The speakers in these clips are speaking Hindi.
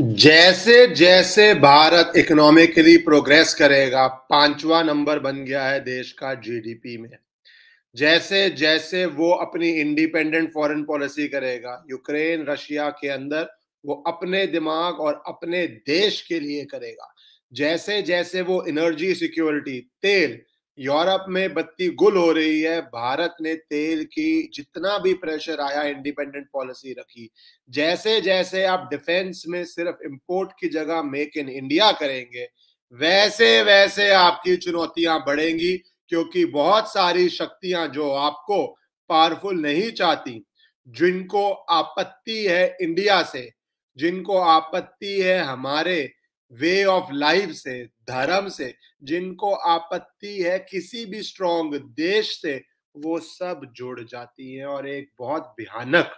जैसे जैसे भारत इकोनॉमिकली प्रोग्रेस करेगा पांचवा नंबर बन गया है देश का जीडीपी में जैसे जैसे वो अपनी इंडिपेंडेंट फॉरेन पॉलिसी करेगा यूक्रेन रशिया के अंदर वो अपने दिमाग और अपने देश के लिए करेगा जैसे जैसे वो एनर्जी सिक्योरिटी तेल यूरोप में बत्ती गुल हो रही है भारत ने तेल की जितना भी प्रेशर आया इंडिपेंडेंट पॉलिसी रखी जैसे जैसे आप डिफेंस में सिर्फ इंपोर्ट की जगह मेक इन इंडिया करेंगे वैसे वैसे आपकी चुनौतियां बढ़ेंगी क्योंकि बहुत सारी शक्तियां जो आपको पावरफुल नहीं चाहती जिनको आपत्ति है इंडिया से जिनको आपत्ति है हमारे वे ऑफ लाइफ से धर्म से जिनको आपत्ति है किसी भी स्ट्रॉन्ग देश से वो सब जुड़ जाती है और एक बहुत भयानक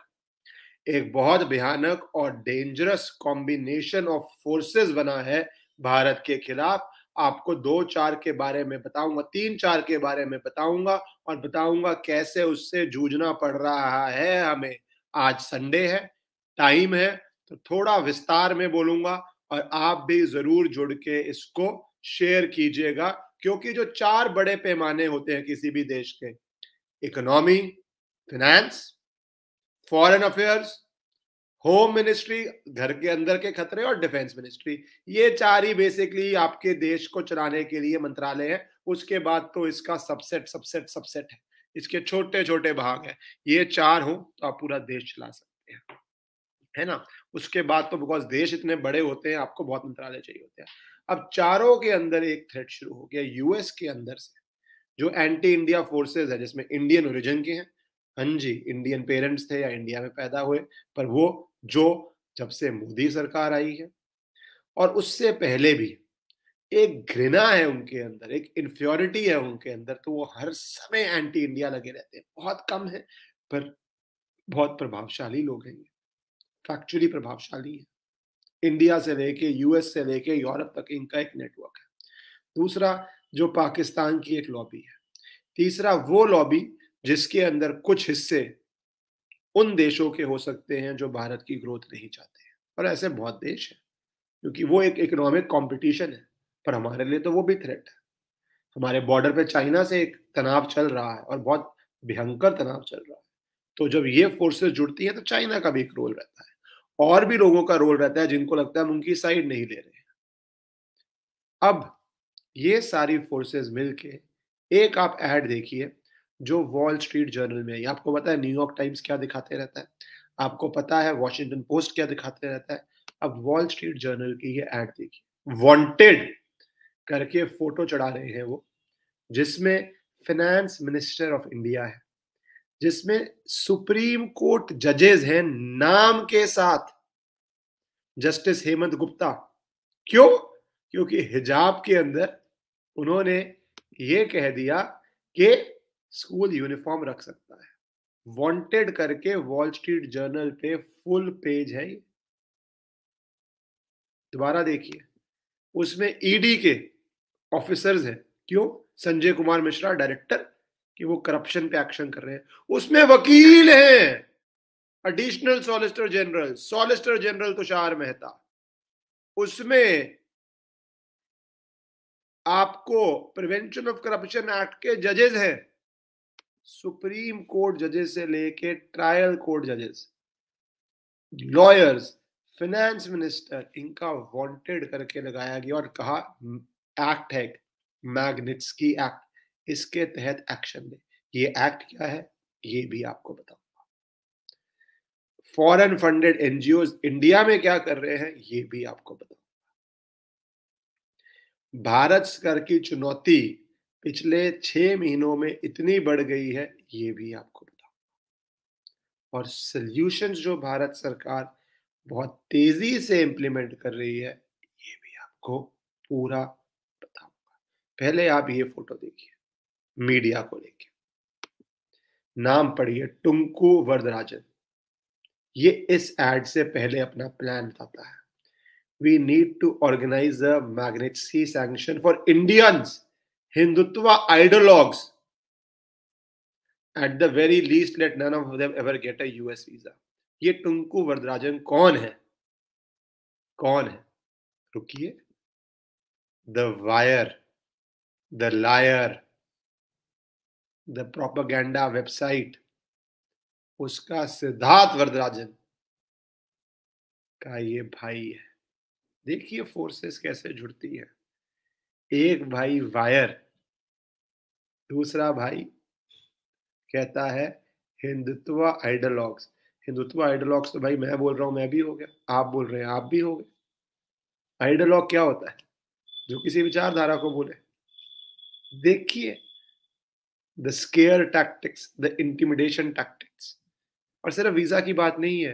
एक बहुत भयानक और डेंजरस कॉम्बिनेशन ऑफ फोर्सेस बना है भारत के खिलाफ आपको दो चार के बारे में बताऊंगा तीन चार के बारे में बताऊंगा और बताऊंगा कैसे उससे जूझना पड़ रहा है हमें आज संडे है टाइम है तो थोड़ा विस्तार में बोलूंगा और आप भी जरूर जुड़ के इसको शेयर कीजिएगा क्योंकि जो चार बड़े पैमाने होते हैं किसी भी देश के economy finance foreign affairs home ministry घर के अंदर के खतरे और डिफेंस मिनिस्ट्री ये चार ही बेसिकली आपके देश को चलाने के लिए मंत्रालय है उसके बाद तो इसका सबसेट सबसेट सबसेट है इसके छोटे छोटे भाग है ये चार हो तो आप पूरा देश चला सकते हैं है ना उसके बाद तो बिकॉज देश इतने बड़े होते हैं आपको बहुत मंत्रालय चाहिए होते हैं अब चारों के अंदर एक थ्रेट शुरू हो गया यूएस के अंदर से जो एंटी इंडिया फोर्सेज है जिसमें इंडियन ओरिजिन के हैं हाँ जी इंडियन पेरेंट्स थे या इंडिया में पैदा हुए पर वो जो जब से मोदी सरकार आई है और उससे पहले भी एक घृणा है उनके अंदर एक इन्फ्योरिटी है उनके अंदर तो वो हर समय एंटी इंडिया लगे रहते हैं बहुत कम है पर बहुत प्रभावशाली लोग हैं फैक्चुअली प्रभावशाली है इंडिया से लेके यूएस से लेके यूरोप तक इनका एक नेटवर्क है दूसरा जो पाकिस्तान की एक लॉबी है तीसरा वो लॉबी जिसके अंदर कुछ हिस्से उन देशों के हो सकते हैं जो भारत की ग्रोथ नहीं चाहते हैं और ऐसे बहुत देश हैं क्योंकि वो एक इकोनॉमिक कंपटीशन है पर हमारे लिए तो वो भी थ्रेट है हमारे बॉर्डर पे चाइना से एक तनाव चल रहा है और बहुत भयंकर तनाव चल रहा है तो जब ये फोर्सेस जुड़ती हैं तो चाइना का भी एक रोल रहता है और भी लोगों का रोल रहता है जिनको लगता है हम उनकी साइड नहीं ले रहे हैं अब ये सारी फोर्सेस मिलके एक आप एड देखिए जो वॉल स्ट्रीट जर्नल में है आपको पता है न्यूयॉर्क टाइम्स क्या दिखाते रहता है आपको पता है वॉशिंगटन पोस्ट क्या दिखाते रहता है अब वॉल स्ट्रीट जर्नल की ये एड देखिए वांटेड करके फोटो चढ़ा रहे हैं वो जिसमें फिनेंस मिनिस्टर ऑफ इंडिया है जिसमें सुप्रीम कोर्ट जजेस हैं नाम के साथ जस्टिस हेमंत गुप्ता क्यों क्योंकि हिजाब के अंदर उन्होंने ये कह दिया कि स्कूल यूनिफॉर्म रख सकता है वांटेड करके वॉल स्ट्रीट जर्नल पे फुल पेज है दोबारा देखिए उसमें ईडी के ऑफिसर्स हैं क्यों संजय कुमार मिश्रा डायरेक्टर कि वो करप्शन पे एक्शन कर रहे हैं उसमें वकील हैं additional solicitor general solicitor general Tushar Mehta उसमें आपको प्रिवेंशन ऑफ करप्शन एक्ट के जजेस हैं सुप्रीम कोर्ट जजेस से लेके ट्रायल कोर्ट जजेस लॉयर्स फाइनेंस मिनिस्टर इनका वांटेड करके लगाया गया और कहा एक्ट है की एक्ट इसके तहत एक्शन लें ये एक्ट क्या है ये भी आपको बताऊंगा फॉरेन फंडेड एनजीओ इंडिया में क्या कर रहे हैं ये भी आपको बताऊंगा भारत सरकार की चुनौती पिछले छह महीनों में इतनी बढ़ गई है ये भी आपको बताऊंगा और सल्यूशन जो भारत सरकार बहुत तेजी से इंप्लीमेंट कर रही है ये भी आपको पूरा बताऊंगा पहले आप ये फोटो देखिए मीडिया को लेके नाम पढ़िए टुंकू वरदराजन ये इस एड से पहले अपना प्लान बताता है we need to organize a C sanction for Indians Hindutva ideologues at the very least let none of them ever get a US visa ये टुंकू वरदराजन कौन है कौन है रुकिए the Wire the liar the propaganda website उसका सिद्धार्थ वरदराजन का ये भाई है देखिए फोर्सेस कैसे जुड़ती है एक भाई वायर दूसरा भाई कहता है हिंदुत्व आइडोलॉग्स हिंदुत्व आइडोलॉग्स तो भाई मैं बोल रहा हूं मैं भी हो गया आप बोल रहे हैं आप भी हो गए आइडोलॉग क्या होता है जो किसी विचारधारा को बोले देखिए the scare tactics the intimidation tactics और सिर्फ वीजा की बात नहीं है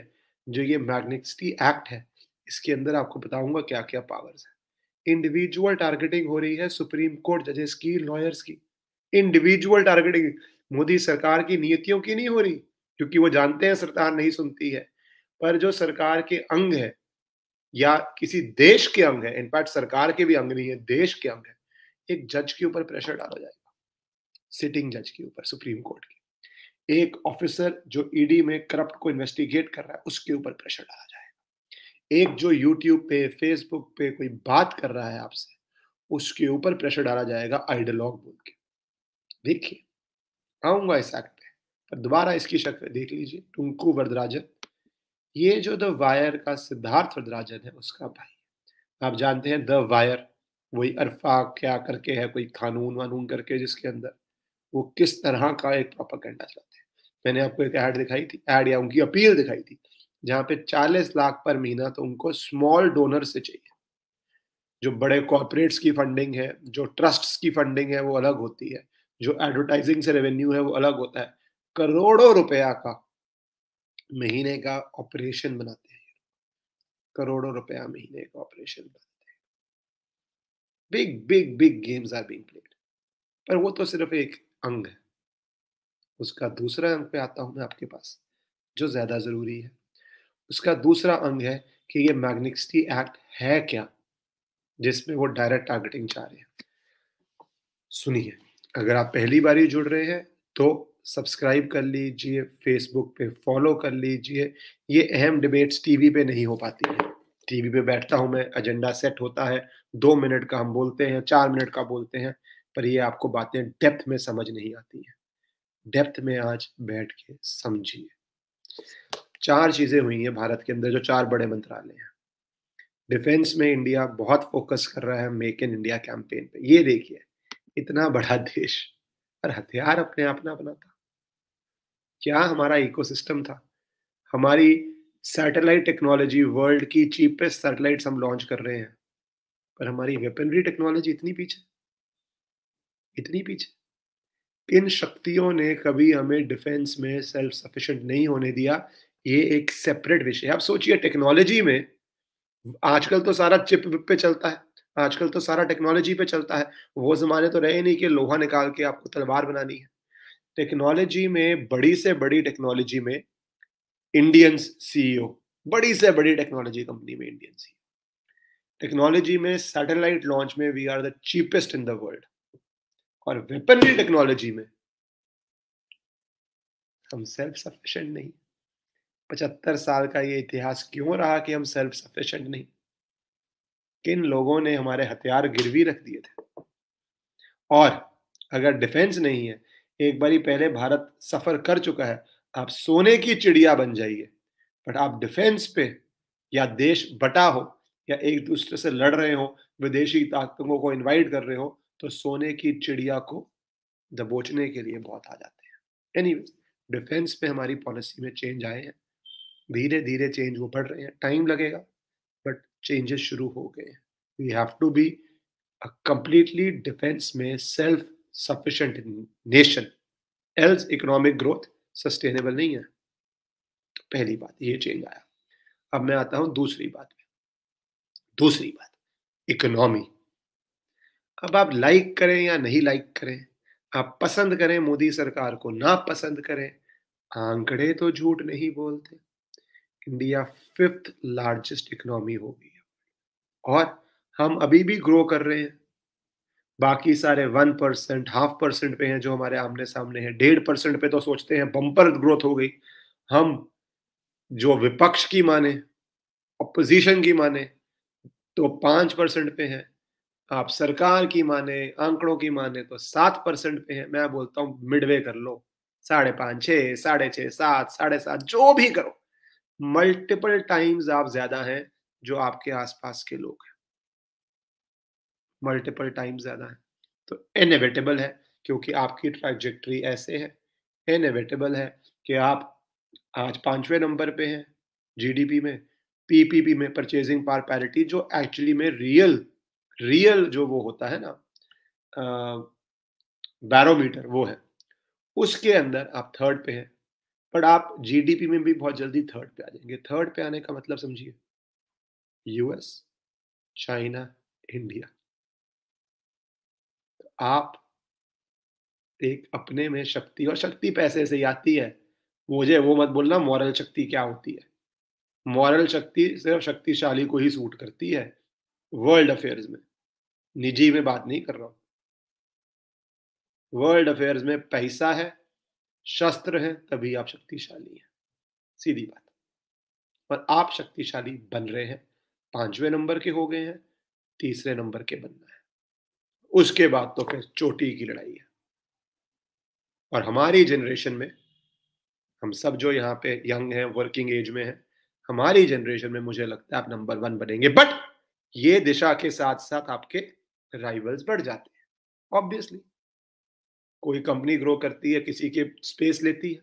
जो ये मैग्नेस्टी एक्ट है इसके अंदर आपको बताऊंगा क्या क्या पावर्स है इंडिविजुअल टारगेटिंग हो रही है सुप्रीम कोर्ट जजेस की लॉयर्स की इंडिविजुअल टारगेटिंग मोदी सरकार की नीतियों की नहीं हो रही क्योंकि वो जानते हैं सरकार नहीं सुनती है पर जो सरकार के अंग है या किसी देश के अंग है इनफैक्ट सरकार के भी अंग नहीं है देश के अंग है एक जज के ऊपर प्रेशर डाला जाएगा सिटिंग जज के ऊपर सुप्रीम कोर्ट के एक ऑफिसर जो ईडी e में करप्ट को इन्वेस्टिगेट कर रहा है उसके ऊपर प्रेशर डाला जाएगा एक जो यूट्यूब पे फेसबुक पे कोई बात कर रहा है आपसे उसके ऊपर प्रेशर डाला जाएगा आइडलॉग बोल के देखिए आऊंगा इस एक्ट पे पर दोबारा इसकी शक्ल देख लीजिए टुंकू वरदराजन ये जो द वायर का सिद्धार्थ वरदराजन है उसका भाई आप जानते हैं द वायर वही अरफा क्या करके है कोई कानून वानून करके जिसके अंदर वो किस तरह का एक प्रोपागेंडा चलाते हैं मैंने आपको एक ऐड दिखाई थी ऐड या उनकी अपील दिखाई थी जहाँ पे 40 लाख पर महीना तो उनको स्मॉल डोनर से चाहिए जो बड़े कॉरपोरेट्स की फंडिंग है जो ट्रस्ट की फंडिंग है वो अलग होती है जो एडवर्टाइजिंग से रेवेन्यू है वो अलग होता है करोड़ों रुपया का महीने का ऑपरेशन बनाते हैं करोड़ों रुपया महीने का ऑपरेशन बनाते हैं big big big games are being played पर वो तो सिर्फ एक अंग है उसका दूसरा अंग पे आता हूं मैं आपके पास जो ज्यादा जरूरी है उसका दूसरा अंग है कि ये मैग्निस्टी एक्ट है क्या जिसमें वो डायरेक्ट टारगेटिंग चाह रहे हैं सुनिए अगर आप पहली बार ही जुड़ रहे हैं तो सब्सक्राइब कर लीजिए फेसबुक पे फॉलो कर लीजिए ये अहम डिबेट्स टीवी पे नहीं हो पाती है टीवी पे बैठता हूं मैं एजेंडा सेट होता है दो मिनट का हम बोलते हैं चार मिनट का बोलते हैं पर ये आपको बातें डेप्थ में समझ नहीं आती हैं डेप्थ में आज बैठ के समझिए चार चीजें हुई हैं भारत के अंदर जो चार बड़े मंत्रालय हैं डिफेंस में इंडिया बहुत फोकस कर रहा है मेक इन इंडिया कैंपेन पे ये देखिए इतना बड़ा देश पर हथियार अपने आप ना बनाता क्या हमारा इकोसिस्टम था हमारी सैटेलाइट टेक्नोलॉजी वर्ल्ड की चीपेस्ट सैटेलाइट हम लॉन्च कर रहे हैं पर हमारी वेपनरी टेक्नोलॉजी इतनी पीछे इतनी पीछे इन शक्तियों ने कभी हमें डिफेंस में सेल्फ सफिशिएंट नहीं होने दिया ये एक सेपरेट विषय आप सोचिए टेक्नोलॉजी में आजकल तो सारा चिप पे चलता है आजकल तो सारा टेक्नोलॉजी पे चलता है वो जमाने तो रहे नहीं कि लोहा निकाल के आपको तलवार बनानी है टेक्नोलॉजी में बड़ी से बड़ी टेक्नोलॉजी में इंडियन सीईओ e बड़ी से बड़ी टेक्नोलॉजी कंपनी में इंडियन सीईओ टेक्नोलॉजी में सैटेलाइट लॉन्च में we are the cheapest in the world और वेपनरी टेक्नोलॉजी में हम सेल्फ सफिशिएंट नहीं पचहत्तर साल का ये इतिहास क्यों रहा कि हम सेल्फ सफिशिएंट नहीं किन लोगों ने हमारे हथियार गिरवी रख दिए थे और अगर डिफेंस नहीं है एक बारी पहले भारत सफर कर चुका है आप सोने की चिड़िया बन जाइए बट आप डिफेंस पे या देश बटा हो या एक दूसरे से लड़ रहे हो विदेशी ताकतों को इनवाइट कर रहे हो तो सोने की चिड़िया को दबोचने के लिए बहुत आ जाते हैं एनी डिफेंस पे हमारी पॉलिसी में चेंज आए हैं धीरे धीरे चेंज वो बढ़ रहे हैं टाइम लगेगा बट चेंजेस शुरू हो गए हैं we have to be completely defence में self sufficient nation else economic growth sustainable नहीं है तो पहली बात ये चेंज आया अब मैं आता हूं दूसरी बात में दूसरी बात इकोनॉमी अब आप लाइक करें या नहीं लाइक करें आप पसंद करें मोदी सरकार को ना पसंद करें आंकड़े तो झूठ नहीं बोलते इंडिया फिफ्थ लार्जेस्ट इकोनॉमी हो गई और हम अभी भी ग्रो कर रहे हैं बाकी सारे वन परसेंट हाफ परसेंट पे हैं जो हमारे आमने सामने हैं डेढ़ परसेंट पे तो सोचते हैं बम्पर ग्रोथ हो गई हम जो विपक्ष की माने अपोजिशन की माने तो पांच परसेंट पे हैं आप सरकार की माने आंकड़ों की माने तो सात परसेंट पे है मैं बोलता हूं मिडवे कर लो साढ़े पांच छे साढ़े छः सात साढ़े सात जो भी करो मल्टीपल टाइम्स आप ज्यादा हैं जो आपके आसपास के लोग हैं मल्टीपल टाइम्स ज्यादा है तो इनएविटेबल है क्योंकि आपकी ट्रैजेक्ट्री ऐसे है इनएविटेबल है कि आप आज पांचवें नंबर पे हैं जीडीपी में पीपीपी में परचेजिंग पार पैरिटी जो एक्चुअली में रियल रियल जो वो होता है ना बैरोमीटर वो है उसके अंदर आप थर्ड पे हैं बट आप जीडीपी में भी बहुत जल्दी थर्ड पे आ जाएंगे थर्ड पे आने का मतलब समझिए यूएस चाइना इंडिया आप एक अपने में शक्ति और शक्ति पैसे से आती है मुझे वो मत बोलना मॉरल शक्ति क्या होती है मॉरल शक्ति सिर्फ शक्तिशाली को ही सूट करती है वर्ल्ड अफेयर्स में निजी में बात नहीं कर रहा हूं वर्ल्ड अफेयर्स में पैसा है शस्त्र है तभी आप शक्तिशाली हैं सीधी बात पर आप शक्तिशाली बन रहे हैं पांचवें नंबर के हो गए हैं तीसरे नंबर के बनना है उसके बाद तो फिर चोटी की लड़ाई है और हमारी जनरेशन में हम सब जो यहाँ पे यंग हैं वर्किंग एज में हैं हमारी जनरेशन में मुझे लगता है आप नंबर वन बनेंगे बट ये दिशा के साथ साथ आपके राइवल्स बढ़ जाते हैं ऑब्वियसली कोई कंपनी ग्रो करती है किसी के स्पेस लेती है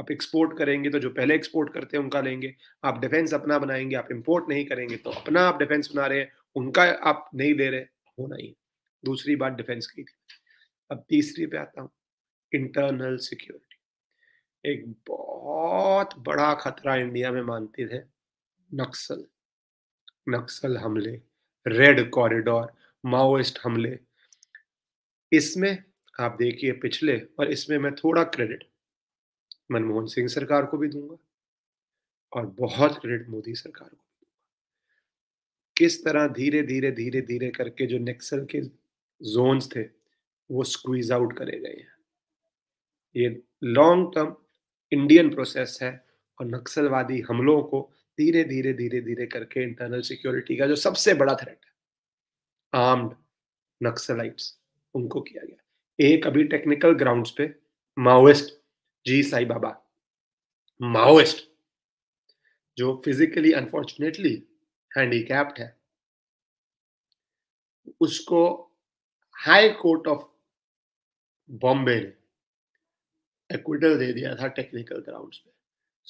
आप एक्सपोर्ट करेंगे तो जो पहले एक्सपोर्ट करते हैं उनका लेंगे आप डिफेंस अपना बनाएंगे आप इंपोर्ट नहीं करेंगे तो अपना आप डिफेंस बना रहे हैं उनका आप नहीं दे रहे होना ही दूसरी बात डिफेंस की थी अब तीसरी पे आता हूँ इंटरनल सिक्योरिटी एक बहुत बड़ा खतरा इंडिया में मानते थे नक्सल नक्सल हमले रेड कॉरिडोर माओइस्ट हमले इसमें आप देखिए पिछले और इसमें मैं थोड़ा क्रेडिट मनमोहन सिंह सरकार को भी दूंगा और बहुत क्रेडिट मोदी सरकार को भी दूंगा किस तरह धीरे धीरे धीरे धीरे करके जो नक्सल के जोन्स थे वो स्क्वीज आउट करे गए हैं ये लॉन्ग टर्म इंडियन प्रोसेस है और नक्सलवादी हमलों को धीरे धीरे धीरे धीरे करके इंटरनल सिक्योरिटी का जो सबसे बड़ा थ्रेट है आर्म्ड नक्सलाइट्स उनको किया गया एक अभी टेक्निकल ग्राउंड्स पे Maoist G Sai Baba Maoist जो फिजिकली अनफॉर्चुनेटली हैंडीकैप्ड है उसको हाई कोर्ट ऑफ बॉम्बे ने एक्विटल दे दिया था टेक्निकल ग्राउंड्स पे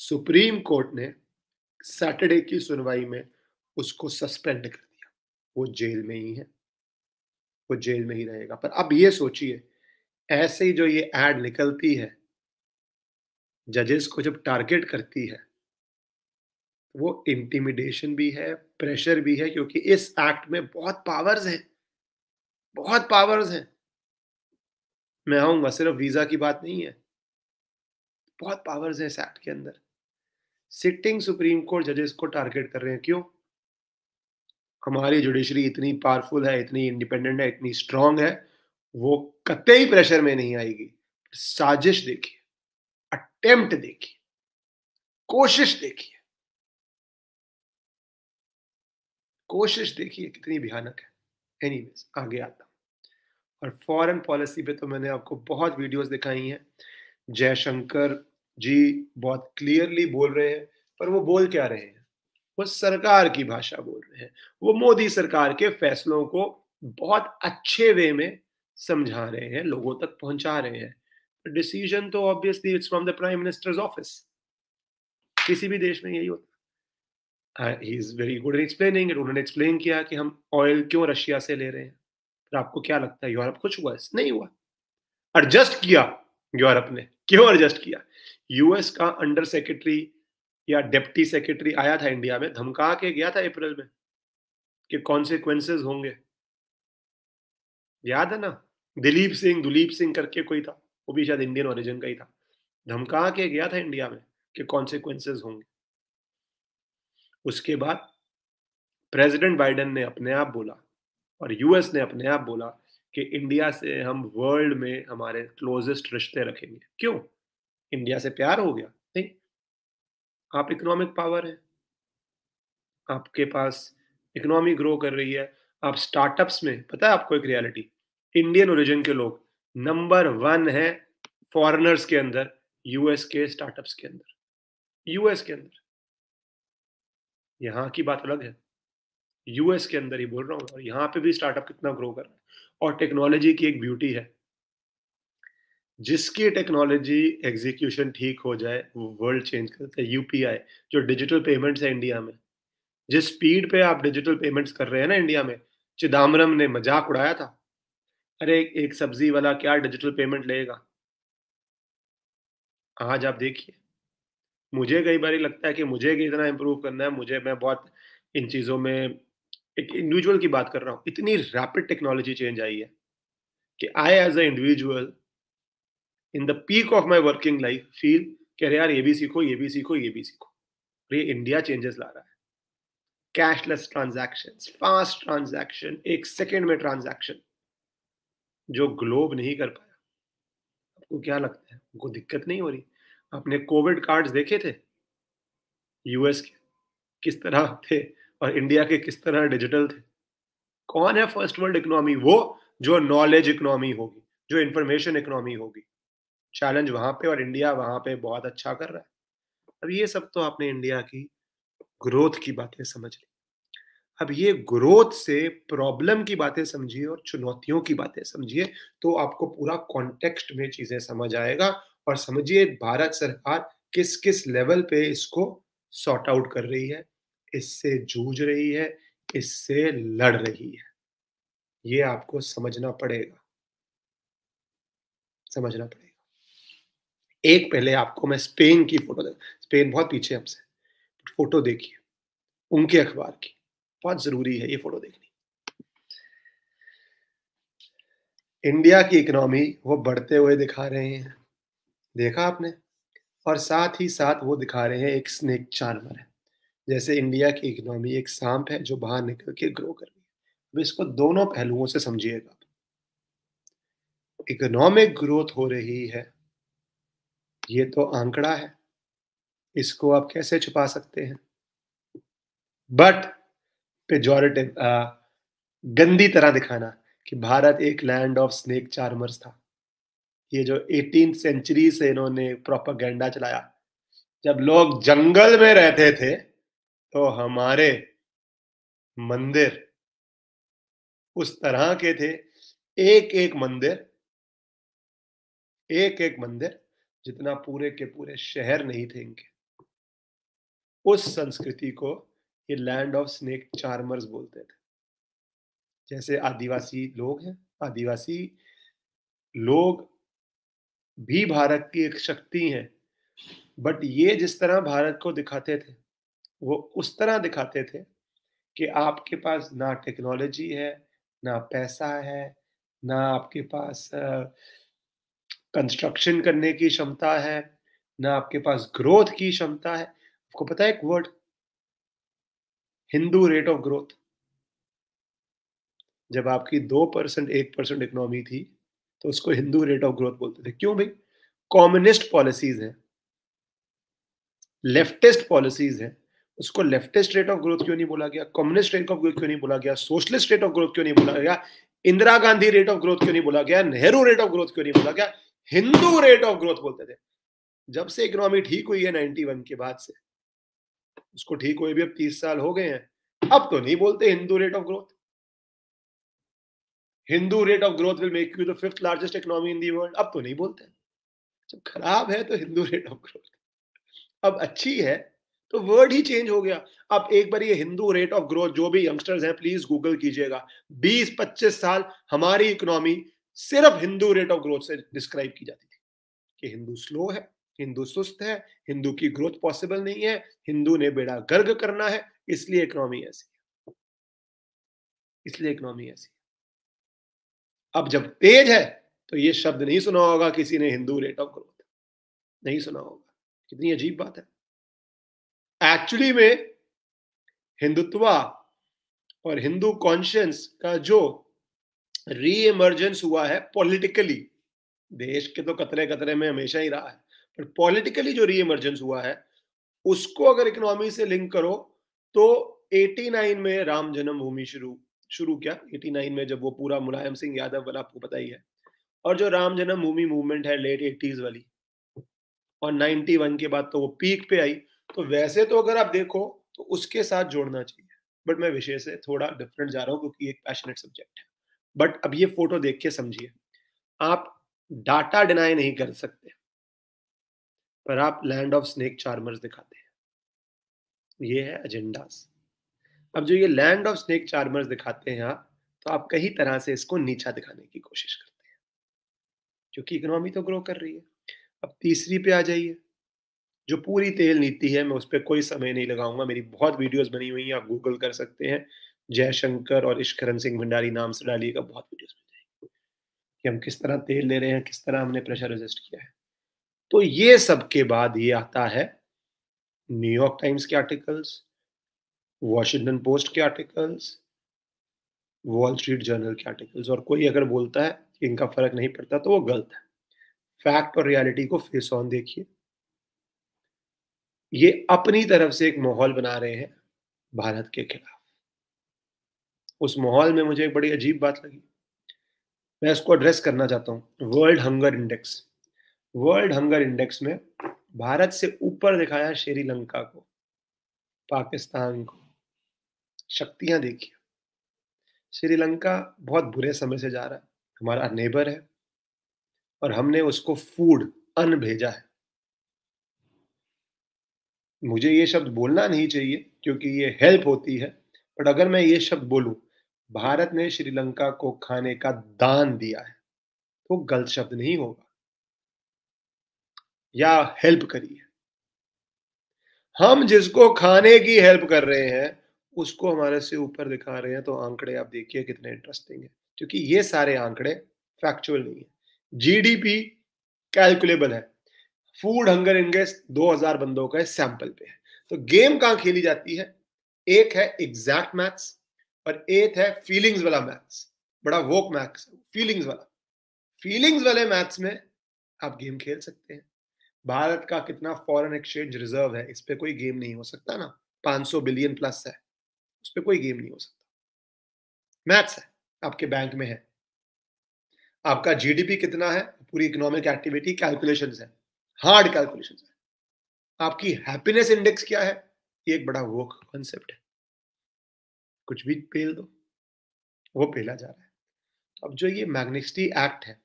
सुप्रीम कोर्ट ने सैटरडे की सुनवाई में उसको सस्पेंड कर दिया वो जेल में ही है वो जेल में ही रहेगा पर अब ये सोचिए ऐसे ही जो ये एड निकलती है जजेस को जब टारगेट करती है वो इंटिमिडेशन भी है प्रेशर भी है क्योंकि इस एक्ट में बहुत पावर्स हैं बहुत पावर्स हैं मैं आऊंगा सिर्फ वीजा की बात नहीं है बहुत पावर्स हैं इस एक्ट के अंदर सिटिंग सुप्रीम कोर्ट जजेस को टारगेट कर रहे हैं क्यों हमारी जुडिशरी इतनी पावरफुल है इतनी इंडिपेंडेंट है इतनी स्ट्रांग है वो कतई प्रेशर में नहीं आएगी साजिश देखिए अटेम्प्ट देखिए कोशिश देखिए कोशिश देखिए कितनी भयानक है एनी आगे आता और फॉरेन पॉलिसी पे तो मैंने आपको बहुत वीडियोस दिखाई हैं जयशंकर जी बहुत क्लियरली बोल रहे हैं पर वो बोल क्या रहे हैं वो सरकार की भाषा बोल रहे हैं वो मोदी सरकार के फैसलों को बहुत अच्छे वे में समझा रहे हैं लोगों तक पहुंचा रहे हैं डिसीजन तो obviously it's from the prime minister's office किसी भी देश में यही होता ही is very good in explaining it उन्होंने एक्सप्लेन किया कि हम ऑयल क्यों रशिया से ले रहे हैं फिर आपको क्या लगता है यूरोप कुछ हुआ नहीं हुआ एडजस्ट किया यूरोप ने क्यों एडजस्ट किया यूएस का अंडर सेक्रेटरी या डेप्टी सेक्रेटरी आया था इंडिया में धमका के गया था अप्रैल में कि कॉन्सिक्वेंसेज होंगे याद है ना दिलीप सिंह दुलीप सिंह करके कोई था वो भी शायद इंडियन ओरिजिन का ही था धमका के गया था इंडिया में कि कॉन्सिक्वेंसेज होंगे उसके बाद प्रेसिडेंट बाइडेन ने अपने आप बोला और यूएस ने अपने आप बोला कि इंडिया से हम वर्ल्ड में हमारे क्लोजेस्ट रिश्ते रखेंगे क्यों इंडिया से प्यार हो गया नहीं आप इकोनॉमिक पावर है आपके पास इकोनॉमी ग्रो कर रही है आप स्टार्टअप्स में पता है आपको एक रियलिटी इंडियन ओरिजिन के लोग नंबर वन है फॉरेनर्स के अंदर यूएस के स्टार्टअप्स के अंदर यूएस के अंदर यहां की बात अलग है यूएस के अंदर ही बोल रहा हूँ और यहाँ पे भी स्टार्टअप कितना ग्रो कर रहा है और टेक्नोलॉजी की एक ब्यूटी है जिसकी टेक्नोलॉजी एग्जीक्यूशन ठीक हो जाए वो वर्ल्ड चेंज करता है यूपीआई जो डिजिटल पेमेंट्स है इंडिया में जिस स्पीड पे आप डिजिटल पेमेंट्स कर रहे हैं ना इंडिया में चिदम्बरम ने मजाक उड़ाया था अरे एक सब्जी वाला क्या डिजिटल पेमेंट लेगा आज आप देखिए मुझे कई बार लगता है कि मुझे कितना इम्प्रूव करना है मुझे मैं बहुत इन चीज़ों में एक इंडिविजुअल की बात कर रहा हूँ इतनी रैपिड टेक्नोलॉजी चेंज आई है कि I as a individual in the peak of my working life feel कह रहे यार ये भी सीखो ये भी सीखो ये भी सीखो और ये इंडिया चेंजेस ला रहा है कैशलेस ट्रांजेक्शन फास्ट ट्रांजेक्शन एक सेकेंड में ट्रांजेक्शन जो ग्लोब नहीं कर पाया आपको क्या लगता है आपको दिक्कत नहीं हो रही आपने कोविड कार्ड्स देखे थे यूएस के किस तरह थे और इंडिया के किस तरह डिजिटल थे कौन है फर्स्ट वर्ल्ड इकोनॉमी वो जो नॉलेज इकोनॉमी होगी जो इंफॉर्मेशन इकोनॉमी होगी चैलेंज वहां पे और इंडिया वहां पे बहुत अच्छा कर रहा है अब ये सब तो आपने इंडिया की ग्रोथ की बातें समझ ली अब ये ग्रोथ से प्रॉब्लम की बातें समझिए और चुनौतियों की बातें समझिए तो आपको पूरा कॉन्टेक्स्ट में चीजें समझ आएगा और समझिए भारत सरकार किस किस लेवल पे इसको सॉर्ट आउट कर रही है इससे जूझ रही है इससे लड़ रही है ये आपको समझना पड़ेगा समझना पड़ेगा एक पहले आपको मैं स्पेन की फोटो दे स्पेन बहुत पीछे हमसे फोटो देखिए उनके अखबार की बहुत जरूरी है ये फोटो देखनी इंडिया की इकोनॉमी वो बढ़ते हुए दिखा रहे हैं देखा आपने और साथ ही साथ वो दिखा रहे हैं एक स्नेक जानवर है जैसे इंडिया की इकोनॉमी एक सांप है जो बाहर निकल के ग्रो कर रही है अब इसको दोनों पहलुओं से समझिएगा इकोनॉमिक ग्रोथ हो रही है ये तो आंकड़ा है इसको आप कैसे छुपा सकते हैं बट पेजोरिटिव गंदी तरह दिखाना कि भारत एक लैंड ऑफ स्नेक चार्मर्स था ये जो एटीन सेंचुरी से इन्होंने प्रोपागेंडा चलाया जब लोग जंगल में रहते थे तो हमारे मंदिर उस तरह के थे एक एक मंदिर एक एक मंदिर जितना पूरे के पूरे शहर नहीं थे इनके उस संस्कृति को ये लैंड ऑफ स्नेक चार्मर्स बोलते थे जैसे आदिवासी लोग हैं आदिवासी लोग भी भारत की एक शक्ति हैं बट ये जिस तरह भारत को दिखाते थे वो उस तरह दिखाते थे कि आपके पास ना टेक्नोलॉजी है ना पैसा है ना आपके पास कंस्ट्रक्शन करने की क्षमता है ना आपके पास ग्रोथ की क्षमता है आपको पता है एक word Hindu rate of growth जब आपकी दो परसेंट एक परसेंट इकोनॉमी थी तो उसको हिंदू रेट ऑफ ग्रोथ बोलते थे क्यों भाई कॉम्युनिस्ट पॉलिसीज हैं लेफ्टिस्ट पॉलिसीज हैं उसको लेफ्टिस्ट रेट ऑफ ग्रोथ क्यों नहीं बोला गया कम्युनिस्ट रेट ऑफ ग्रोथ क्यों नहीं बोला गया सोशलिस्ट रेट ऑफ ग्रोथ क्यों नहीं बोला गया Indira Gandhi rate of growth क्यों नहीं बोला गया नेहरू रेट ऑफ ग्रोथ क्यों नहीं बोला गया हिंदू रेट ऑफ ग्रोथ बोलते थे जब से इकोनॉमी ठीक हुई है नाइनटी के बाद से उसको ठीक हुए भी अब तीस साल हो गए हैं अब तो नहीं बोलते Hindu rate of growth Hindu rate of growth will make you the fifth largest economy in the world अब तो नहीं बोलते जब खराब है तो हिंदू रेट ऑफ ग्रोथ अब अच्छी है तो वर्ड ही चेंज हो गया अब एक बार ये हिंदू रेट ऑफ ग्रोथ जो भी यंगस्टर्स हैं प्लीज गूगल कीजिएगा 20-25 साल हमारी इकोनॉमी सिर्फ हिंदू रेट ऑफ ग्रोथ से डिस्क्राइब की जाती थी कि हिंदू स्लो है हिंदू सुस्त है हिंदू की ग्रोथ पॉसिबल नहीं है हिंदू ने बेड़ा गर्ग करना है इसलिए इकोनॉमी ऐसी इसलिए इकोनॉमी ऐसी अब जब तेज है तो ये शब्द नहीं सुना होगा किसी ने हिंदू रेट ऑफ ग्रोथ नहीं सुना होगा कितनी अजीब बात है एक्चुअली में हिंदुत्व और हिंदू कॉन्शियंस का जो री इमरजेंस हुआ है पॉलिटिकली देश के तो कतरे कतरे में हमेशा ही रहा है पर पॉलिटिकली जो री इमरजेंस हुआ है उसको अगर इकोनॉमी से लिंक करो तो 89 में राम जन्मभूमि शुरू शुरू किया 89 में जब वो पूरा मुलायम सिंह यादव वाला आपको पता ही है और जो राम जन्मभूमि मूवमेंट है लेट एटीज वाली और 91 के बाद तो वो पीक पे आई तो वैसे तो अगर आप देखो तो उसके साथ जोड़ना चाहिए बट मैं विषय से थोड़ा डिफरेंट जा रहा हूँ क्योंकि एक पैशनेट सब्जेक्ट है बट अब ये फोटो देख के समझिए आप डाटा डिनाई नहीं कर सकते पर आप लैंड ऑफ स्नेक चार्मर्स दिखाते हैं ये है एजेंडास अब जो ये लैंड ऑफ स्नेक चार्मर्स दिखाते हैं आप तो आप कई तरह से इसको नीचा दिखाने की कोशिश करते हैं क्योंकि इकोनॉमी तो ग्रो कर रही है अब तीसरी पे आ जाइए जो पूरी तेल नीति है मैं उस पर कोई समय नहीं लगाऊंगा मेरी बहुत वीडियोस बनी हुई हैं आप गूगल कर सकते हैं जयशंकर और इश्करण सिंह भंडारी नाम से डालिएगा बहुत वीडियोस मिल जाएंगे कि हम किस तरह तेल ले रहे हैं किस तरह हमने प्रेशर रजिस्ट किया है तो ये सब के बाद ये आता है न्यूयॉर्क टाइम्स के आर्टिकल्स वॉशिंगटन पोस्ट के आर्टिकल्स वॉल स्ट्रीट जर्नल के आर्टिकल्स और कोई अगर बोलता है कि इनका फर्क नहीं पड़ता तो वो गलत है फैक्ट और रियलिटी को फेस ऑन देखिए ये अपनी तरफ से एक माहौल बना रहे हैं भारत के खिलाफ उस माहौल में मुझे एक बड़ी अजीब बात लगी मैं इसको एड्रेस करना चाहता हूँ world hunger index world hunger index में भारत से ऊपर दिखाया श्रीलंका को पाकिस्तान को शक्तियां देखिए श्रीलंका बहुत बुरे समय से जा रहा है हमारा नेबर है और हमने उसको फूड अन्न भेजा है मुझे ये शब्द बोलना नहीं चाहिए क्योंकि ये हेल्प होती है बट अगर मैं ये शब्द बोलूं भारत ने श्रीलंका को खाने का दान दिया है तो गलत शब्द नहीं होगा या हेल्प करिए हम जिसको खाने की हेल्प कर रहे हैं उसको हमारे से ऊपर दिखा रहे हैं तो आंकड़े आप देखिए कितने इंटरेस्टिंग है क्योंकि ये सारे आंकड़े फैक्चुअल नहीं है जीडीपी कैलकुलेबल है फूड हंगर इंडेक्स 2000 बंदों का सैंपल पे है तो गेम कहाँ खेली जाती है एक है एग्जैक्ट मैथ्स और एक है फीलिंग्स वाला मैथ्स बड़ा वोक मैथ्स फीलिंग्स वाला फीलिंग्स वाले मैथ्स में आप गेम खेल सकते हैं भारत का कितना फॉरेन एक्सचेंज रिजर्व है इस पर कोई गेम नहीं हो सकता ना 500 बिलियन प्लस है उस पर कोई गेम नहीं हो सकता मैथ्स है आपके बैंक में है आपका जीडीपी कितना है पूरी इकोनॉमिक एक्टिविटी कैलकुलेशंस है हार्ड कैलकुलेशन है आपकी हैप्पीनेस इंडेक्स क्या है ये एक बड़ा वो कॉन्सेप्ट है कुछ भी पेल दो वो पेला जा रहा है तो अब जो ये मैग्नेस्टी एक्ट है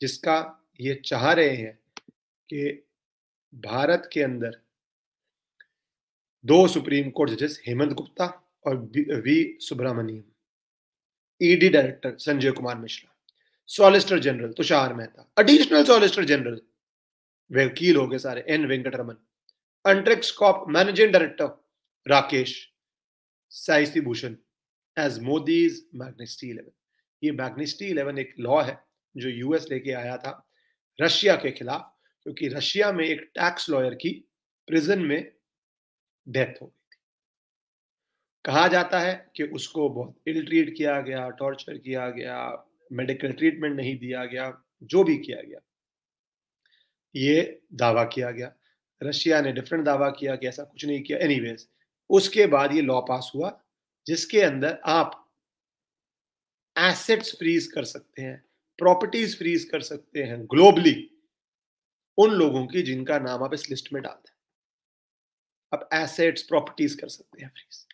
जिसका ये चाह रहे हैं कि भारत के अंदर दो सुप्रीम कोर्ट जजेस हेमंत गुप्ता और V Subramaniam ED director Sanjay Kumar Mishra solicitor general Tushar Mehta additional solicitor general वकील हो गए सारे N Venkataraman Antrix corp managing director Rakesh साइसी भूषण एज मोदी मैग्नेस्टी इलेवन ये मैग्नेस्टी इलेवन एक लॉ है जो यूएस लेके आया था रशिया के खिलाफ क्योंकि रशिया में एक टैक्स लॉयर की प्रिजन में डेथ हो गई थी कहा जाता है कि उसको बहुत इल ट्रीट किया गया टॉर्चर किया गया मेडिकल ट्रीटमेंट नहीं दिया गया जो भी किया गया ये दावा किया गया रशिया ने डिफरेंट दावा किया कि ऐसा कुछ नहीं किया एनीवेज उसके बाद ये लॉ पास हुआ जिसके अंदर आप एसेट्स फ्रीज कर सकते हैं प्रॉपर्टीज फ्रीज कर सकते हैं ग्लोबली उन लोगों की जिनका नाम आप इस लिस्ट में डालते हैं अब एसेट्स प्रॉपर्टीज कर सकते हैं फ्रीज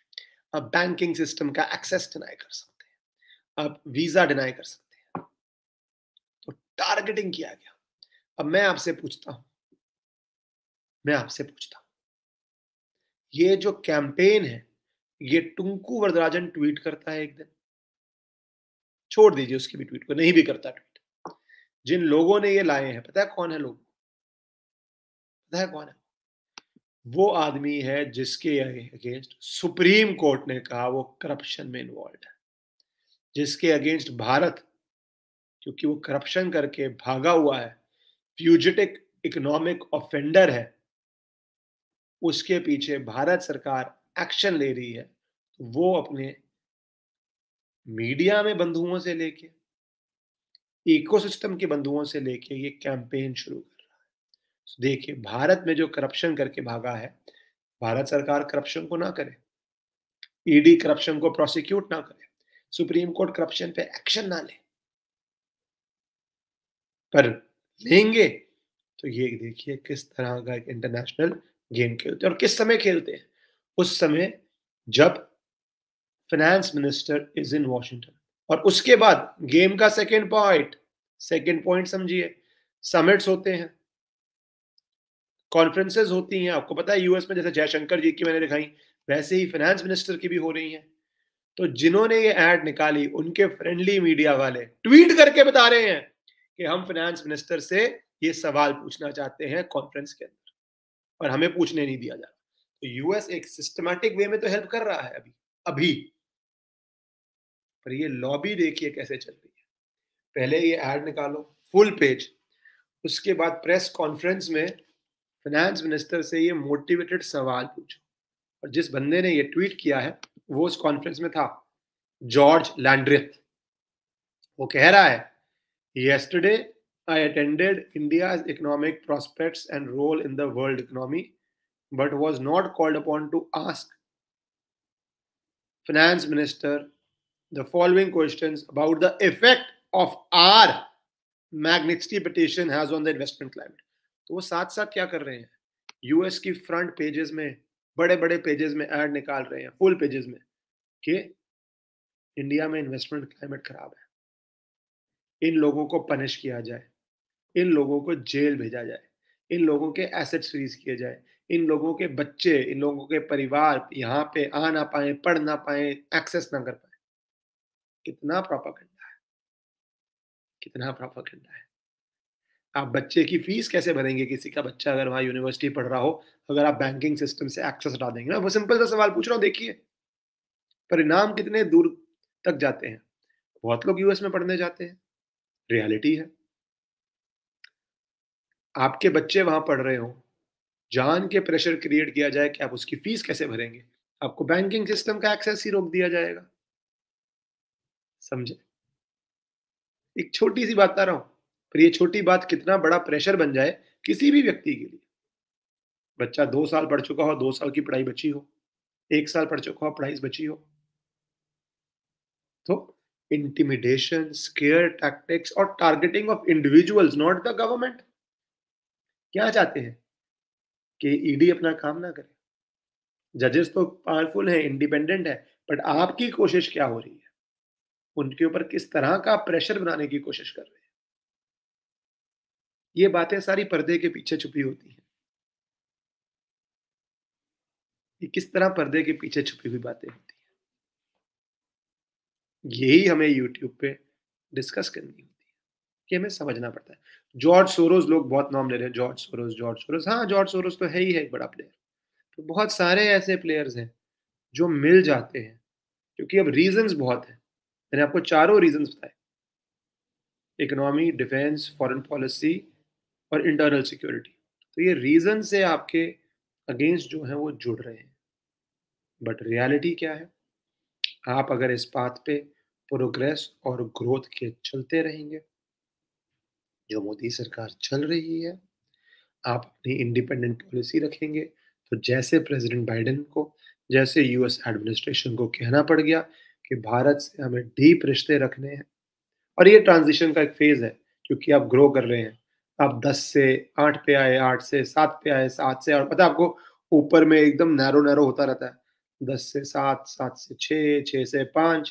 अब बैंकिंग सिस्टम का एक्सेस डिनाई कर सकते हैं अब वीजा डिनाई कर सकते हैं तो टारगेटिंग किया गया अब मैं आपसे पूछता हूं मैं आपसे पूछता हूं ये जो कैंपेन है ये टुंकू वरदराजन ट्वीट करता है एक दिन छोड़ दीजिए उसकी भी ट्वीट को नहीं भी करता ट्वीट जिन लोगों ने ये लाए हैं पता है कौन है लोग पता है कौन है वो आदमी है जिसके अगेंस्ट सुप्रीम कोर्ट ने कहा वो करप्शन में इन्वॉल्व है जिसके अगेंस्ट भारत क्योंकि वो करप्शन करके भागा हुआ है फ्यूजिटिक इकोनॉमिक ऑफेंडर है उसके पीछे भारत सरकार एक्शन ले रही है तो वो अपने मीडिया में बंधुओं से लेके इकोसिस्टम के बंधुओं से लेके ये कैंपेन शुरू कर रहा है तो देखिए भारत में जो करप्शन करके भागा है भारत सरकार करप्शन को ना करे ईडी e करप्शन को प्रोसिक्यूट ना करे सुप्रीम कोर्ट करप्शन पे एक्शन ना ले पर लेंगे तो ये देखिए किस तरह का एक इंटरनेशनल गेम खेलते हैं और किस समय खेलते हैं उस समय जब finance minister is in Washington और उसके बाद गेम का सेकेंड पॉइंट सेकेंड पॉइंट समझिए समिट्स होते हैं कॉन्फ्रेंसेज होती हैं आपको पता है यूएस में जैसे जयशंकर जी की मैंने दिखाई वैसे ही फाइनेंस मिनिस्टर की भी हो रही हैं तो जिन्होंने ये एड निकाली उनके फ्रेंडली मीडिया वाले ट्वीट करके बता रहे हैं कि हम फाइनेंस मिनिस्टर से ये सवाल पूछना चाहते हैं कॉन्फ्रेंस के अंदर और हमें पूछने नहीं दिया जा रहा तो यूएस एक सिस्टमैटिक वे में तो हेल्प कर रहा है अभी अभी पर ये लॉबी देखिए कैसे चल रही है पहले ये एड निकालो फुल पेज उसके बाद प्रेस कॉन्फ्रेंस में फाइनेंस मिनिस्टर से ये मोटिवेटेड सवाल पूछो और जिस बंदे ने ये ट्वीट किया है वो उस कॉन्फ्रेंस में था जॉर्ज लैंड्रिथ वो कह रहा है Yesterday, I attended India's economic prospects and role in the world economy, but was not called upon to ask Finance Minister the following questions about the effect of our Magnitsky petition has on the investment climate. तो वो साथ साथ क्या कर रहे हैं यूएस की फ्रंट पेजेस में बड़े बड़े पेजेस में एड निकाल रहे हैं फुल पेजेस में कि इंडिया में इन्वेस्टमेंट क्लाइमेट खराब है इन लोगों को पनिश किया जाए इन लोगों को जेल भेजा जाए इन लोगों के एसेट फ्रीज किए जाए इन लोगों के बच्चे इन लोगों के परिवार यहाँ पे आ ना पाए पढ़ ना पाए एक्सेस ना कर पाए कितना प्रॉपागंडा है कितना प्रॉपागंडा है आप बच्चे की फीस कैसे भरेंगे किसी का बच्चा अगर वहां यूनिवर्सिटी पढ़ रहा हो अगर आप बैंकिंग सिस्टम से एक्सेस हटा देंगे ना वो सिंपल सा सवाल पूछ रहा हूँ देखिए परिणाम कितने दूर तक जाते हैं बहुत लोग यूएस में पढ़ने जाते हैं रियलिटी है आपके बच्चे वहां पढ़ रहे हो जान के प्रेशर क्रिएट किया जाए कि आप उसकी फीस कैसे भरेंगे आपको बैंकिंग सिस्टम का एक्सेस ही रोक दिया जाएगा समझे एक छोटी सी बात बता रहा हूं पर ये छोटी बात कितना बड़ा प्रेशर बन जाए किसी भी व्यक्ति के लिए बच्चा दो साल पढ़ चुका हो दो साल की पढ़ाई बची हो एक साल पढ़ चुका हो पढ़ाई बची हो तो intimidation, scare tactics or targeting of individuals, not the government क्या चाहते हैं कि ईडी e अपना काम ना करे जजेस तो पावरफुल है इंडिपेंडेंट है बट आपकी कोशिश क्या हो रही है उनके ऊपर किस तरह का प्रेशर बनाने की कोशिश कर रहे हैं ये बातें सारी पर्दे के पीछे छुपी होती हैं ये किस तरह पर्दे के पीछे छुपी हुई बातें हैं यही हमें यूट्यूब पे डिस्कस करनी होती है कि हमें समझना पड़ता है जॉर्ज सोरोज लोग बहुत नाम ले रहे हैं जॉर्ज सोरोज जॉर्ज सोरोज हाँ जॉर्ज सोरोज तो है ही है एक बड़ा प्लेयर तो बहुत सारे ऐसे प्लेयर्स हैं जो मिल जाते हैं क्योंकि अब रीजंस बहुत हैं मैंने आपको चारों रीजंस बताए इकोनॉमी डिफेंस फॉरेन पॉलिसी और इंटरनल सिक्योरिटी तो ये रीजन से आपके अगेंस्ट जो है वो जुड़ रहे हैं बट रियलिटी क्या है आप अगर इस बात पे प्रोग्रेस और ग्रोथ के चलते रहेंगे जो मोदी सरकार चल रही है आप अपनी इंडिपेंडेंट पॉलिसी रखेंगे तो जैसे प्रेसिडेंट बाइडेन को जैसे यूएस एडमिनिस्ट्रेशन को कहना पड़ गया कि भारत से हमें डीप रिश्ते रखने हैं और ये ट्रांजिशन का एक फेज़ है क्योंकि आप ग्रो कर रहे हैं आप दस से आठ पे आए आठ से सात पे आए सात से और पता आपको ऊपर में एकदम नैरो नैरो होता रहता है दस से सात सात से छः छः से पाँच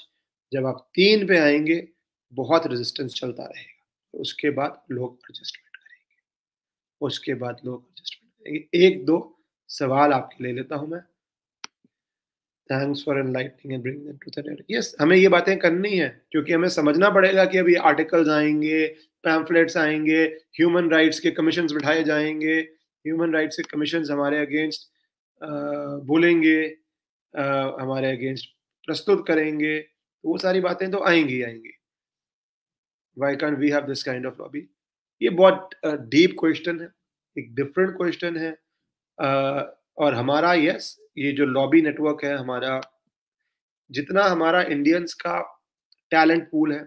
जब आप तीन पे आएंगे बहुत रेजिस्टेंस चलता रहेगा उसके बाद लोग एडजस्टमेंट करेंगे उसके बाद लोग एडजस्टमेंट करेंगे एक दो सवाल आपके ले लेता हूं मैं thanks for enlightening and bring to us हमें ये बातें करनी है क्योंकि हमें समझना पड़ेगा कि अभी आर्टिकल्स आएंगे पैम्फलेट्स आएंगे ह्यूमन राइट्स के कमीशन बिठाए जाएंगे ह्यूमन राइट्स के कमीशन हमारे अगेंस्ट बोलेंगे हमारे अगेंस्ट प्रस्तुत करेंगे तो वो सारी बातें तो आएंगी आएंगी why can we have this kind of lobby ये बहुत डीप क्वेश्चन है एक डिफरेंट क्वेश्चन है uh, और हमारा यस yes, ये जो लॉबी नेटवर्क है हमारा जितना हमारा इंडियंस का टैलेंट पूल है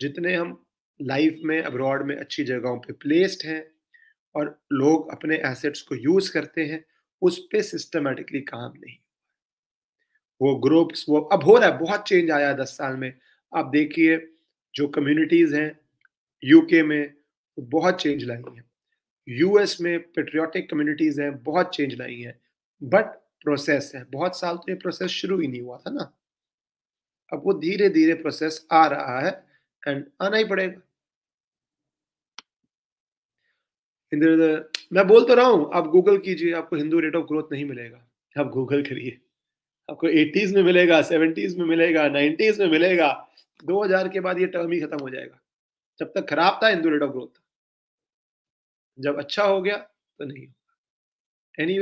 जितने हम लाइफ में अब्रॉड में अच्छी जगहों पे प्लेस्ड हैं और लोग अपने एसेट्स को यूज़ करते हैं उस पर सिस्टमेटिकली काम नहीं वो ग्रुप्स वो अब हो रहा है बहुत चेंज आया है दस साल में आप देखिए जो कम्युनिटीज हैं यूके में बहुत चेंज लाई है यूएस में पेट्रियाटिक कम्युनिटीज हैं बहुत चेंज लाई हैं बट प्रोसेस है बहुत साल तो ये प्रोसेस शुरू ही नहीं हुआ था ना अब वो धीरे धीरे प्रोसेस आ रहा है एंड आना ही पड़ेगा इंद्र मैं बोल तो रहा हूं आप गूगल कीजिए आपको हिंदू रेट ऑफ ग्रोथ नहीं मिलेगा आप गूगल करिए आपको एटीज में मिलेगा सेवेंटीज में मिलेगा नाइन्टीज में मिलेगा 2000 के बाद ये टर्म ही खत्म हो जाएगा जब तक खराब था रेट ऑफ ग्रोथ जब अच्छा हो गया तो नहीं होगा एनी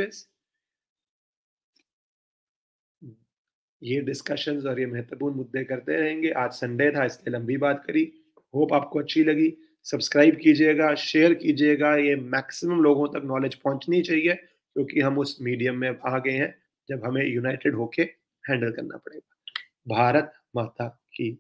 ये डिस्कशन और ये महत्वपूर्ण मुद्दे करते रहेंगे आज संडे था इसलिए लंबी बात करी होप आपको अच्छी लगी सब्सक्राइब कीजिएगा शेयर कीजिएगा ये मैक्सिमम लोगों तक नॉलेज पहुंचनी चाहिए क्योंकि हम उस मीडियम में आ गए हैं जब हमें यूनाइटेड होके हैंडल करना पड़ेगा भारत माता की